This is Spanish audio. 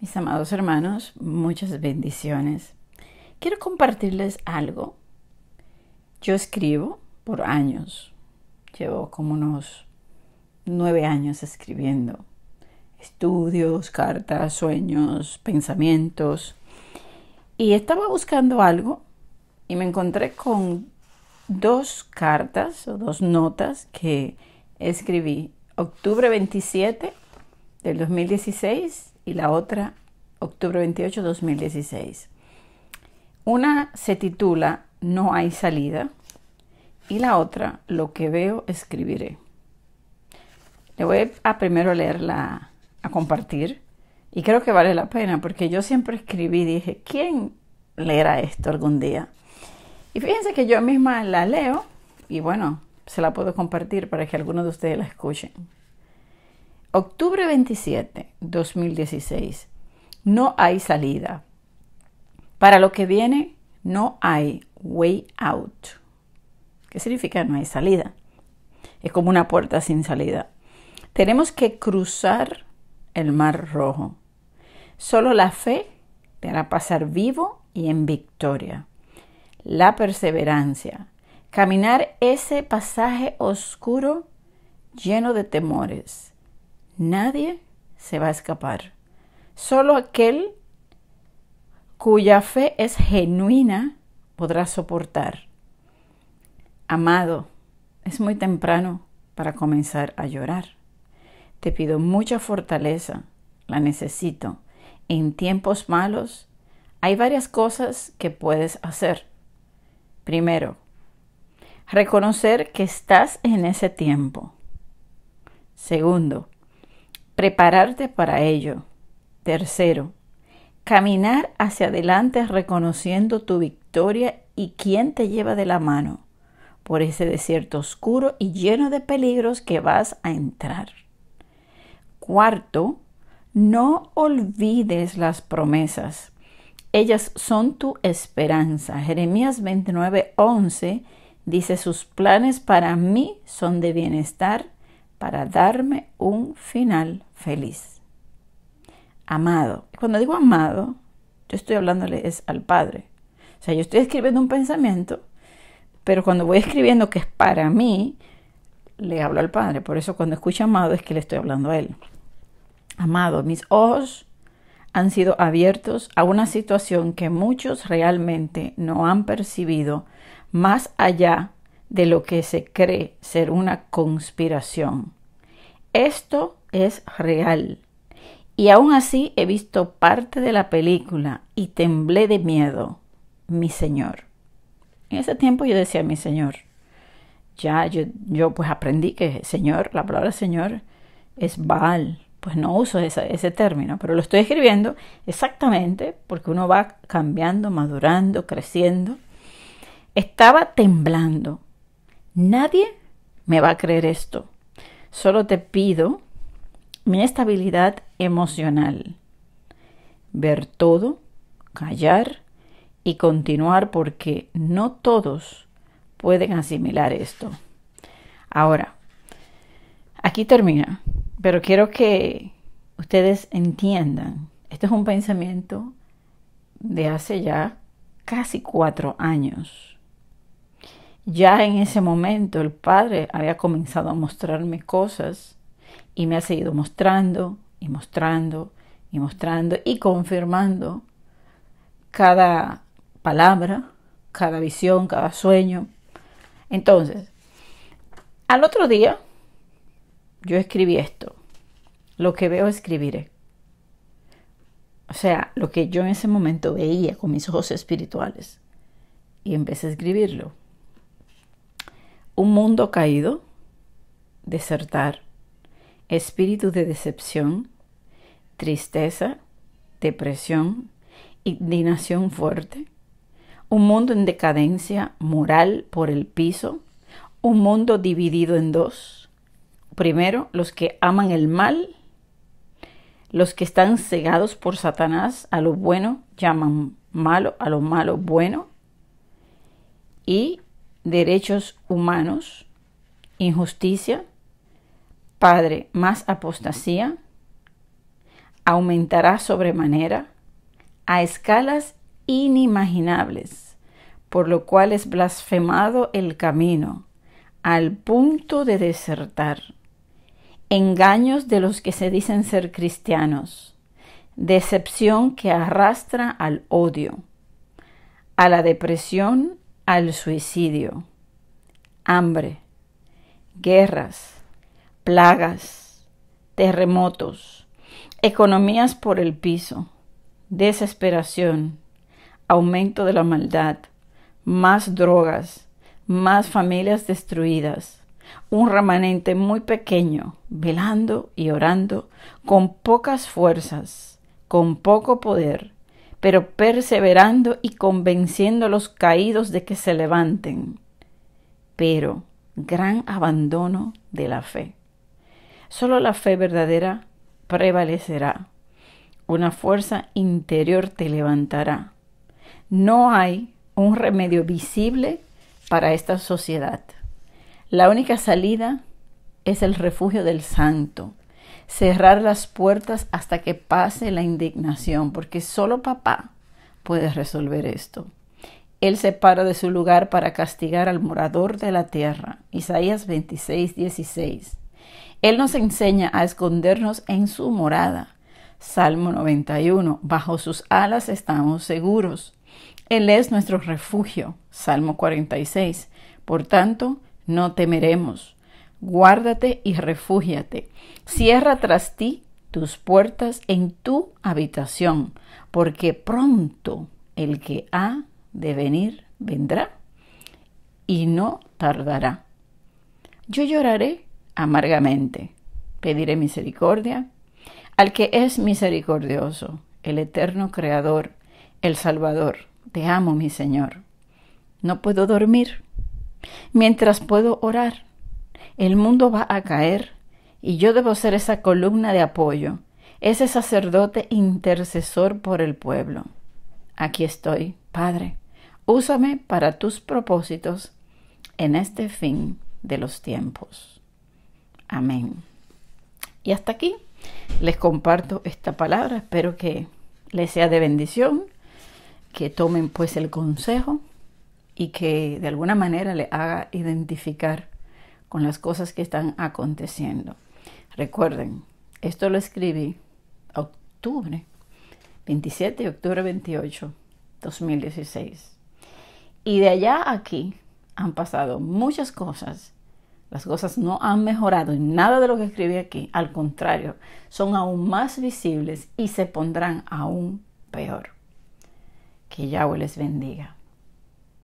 Mis amados hermanos, muchas bendiciones. Quiero compartirles algo. Yo escribo por años. Llevo como unos nueve años escribiendo. Estudios, cartas, sueños, pensamientos. Y estaba buscando algo y me encontré con dos cartas o dos notas que escribí octubre 27 del 2016 y la otra octubre 28, 2016. Una se titula No hay salida y la otra Lo que veo escribiré. Le voy a primero leerla, a compartir y creo que vale la pena porque yo siempre escribí y dije, ¿quién leerá esto algún día? Y fíjense que yo misma la leo y bueno, se la puedo compartir para que algunos de ustedes la escuchen. Octubre 27, 2016. No hay salida. Para lo que viene, no hay way out. ¿Qué significa no hay salida? Es como una puerta sin salida. Tenemos que cruzar el mar rojo. Solo la fe te hará pasar vivo y en victoria. La perseverancia. Caminar ese pasaje oscuro lleno de temores Nadie se va a escapar. Solo aquel cuya fe es genuina podrá soportar. Amado, es muy temprano para comenzar a llorar. Te pido mucha fortaleza, la necesito. En tiempos malos hay varias cosas que puedes hacer. Primero, reconocer que estás en ese tiempo. Segundo, prepararte para ello. Tercero, caminar hacia adelante reconociendo tu victoria y quién te lleva de la mano por ese desierto oscuro y lleno de peligros que vas a entrar. Cuarto, no olvides las promesas. Ellas son tu esperanza. Jeremías 29, 11 dice, sus planes para mí son de bienestar para darme un final feliz. Amado. Cuando digo amado, yo estoy hablándole es al Padre. O sea, yo estoy escribiendo un pensamiento, pero cuando voy escribiendo que es para mí, le hablo al Padre. Por eso cuando escucho amado es que le estoy hablando a Él. Amado, mis ojos han sido abiertos a una situación que muchos realmente no han percibido más allá de lo que se cree ser una conspiración. Esto es real. Y aún así he visto parte de la película y temblé de miedo, mi Señor. En ese tiempo yo decía, mi Señor, ya yo, pues aprendí que Señor, la palabra Señor es Baal. Pues no uso ese término, pero lo estoy escribiendo exactamente porque uno va cambiando, madurando, creciendo. Estaba temblando, Nadie me va a creer esto. Solo te pido mi estabilidad emocional. Ver todo, callar y continuar porque no todos pueden asimilar esto. Ahora, aquí termina, pero quiero que ustedes entiendan, esto es un pensamiento de hace ya casi cuatro años. Ya en ese momento el Padre había comenzado a mostrarme cosas y me ha seguido mostrando y mostrando y mostrando y confirmando cada palabra, cada visión, cada sueño. Entonces, al otro día yo escribí esto. Lo que veo escribiré. O sea, lo que yo en ese momento veía con mis ojos espirituales. Y empecé a escribirlo un mundo caído, desertar, espíritu de decepción, tristeza, depresión, indignación fuerte, un mundo en decadencia moral por el piso, un mundo dividido en dos. Primero, los que aman el mal, los que están cegados por Satanás a lo bueno, llaman malo a lo malo bueno, y derechos humanos, injusticia, Padre, más apostasía, aumentará sobremanera a escalas inimaginables, por lo cual es blasfemado el camino, al punto de desertar. Engaños de los que se dicen ser cristianos, decepción que arrastra al odio, a la depresión al suicidio, hambre, guerras, plagas, terremotos, economías por el piso, desesperación, aumento de la maldad, más drogas, más familias destruidas, un remanente muy pequeño, velando y orando, con pocas fuerzas, con poco poder, pero perseverando y convenciendo a los caídos de que se levanten. Pero gran abandono de la fe. Solo la fe verdadera prevalecerá. Una fuerza interior te levantará. No hay un remedio visible para esta sociedad. La única salida es el refugio del santo, cerrar las puertas hasta que pase la indignación, porque solo papá puede resolver esto. Él se para de su lugar para castigar al morador de la tierra. Isaías 26, Él nos enseña a escondernos en su morada. Salmo 91. Bajo sus alas estamos seguros. Él es nuestro refugio. Salmo 46. Por tanto, no temeremos guárdate y refúgiate. Cierra tras ti tus puertas en tu habitación, porque pronto el que ha de venir vendrá y no tardará. Yo lloraré amargamente, pediré misericordia al que es misericordioso, el eterno Creador, el Salvador. Te amo, mi Señor. No puedo dormir mientras puedo orar el mundo va a caer y yo debo ser esa columna de apoyo, ese sacerdote intercesor por el pueblo. Aquí estoy, Padre, úsame para tus propósitos en este fin de los tiempos. Amén. Y hasta aquí les comparto esta palabra, espero que les sea de bendición, que tomen pues el consejo y que de alguna manera le haga identificar con las cosas que están aconteciendo. Recuerden, esto lo escribí octubre, 27 de octubre 28, 2016. Y de allá aquí han pasado muchas cosas. Las cosas no han mejorado en nada de lo que escribí aquí. Al contrario, son aún más visibles y se pondrán aún peor. Que Yahweh les bendiga.